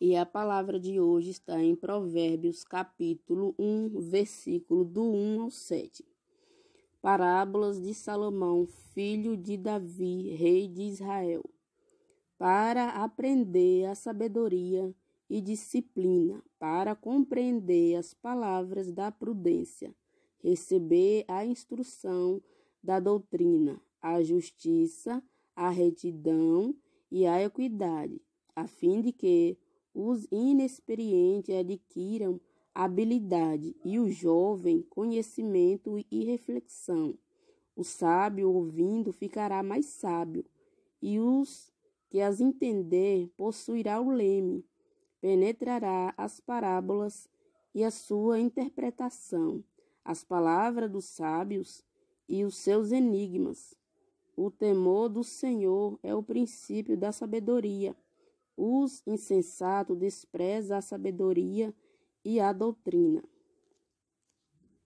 E a palavra de hoje está em Provérbios, capítulo 1, versículo do 1 ao 7. Parábolas de Salomão, filho de Davi, rei de Israel, para aprender a sabedoria e disciplina, para compreender as palavras da prudência, receber a instrução da doutrina, a justiça, a retidão e a equidade, a fim de que os inexperientes adquiram habilidade e o jovem conhecimento e reflexão. O sábio ouvindo ficará mais sábio, e os que as entender possuirá o leme, penetrará as parábolas e a sua interpretação, as palavras dos sábios e os seus enigmas. O temor do Senhor é o princípio da sabedoria. Os insensatos desprezam a sabedoria e a doutrina.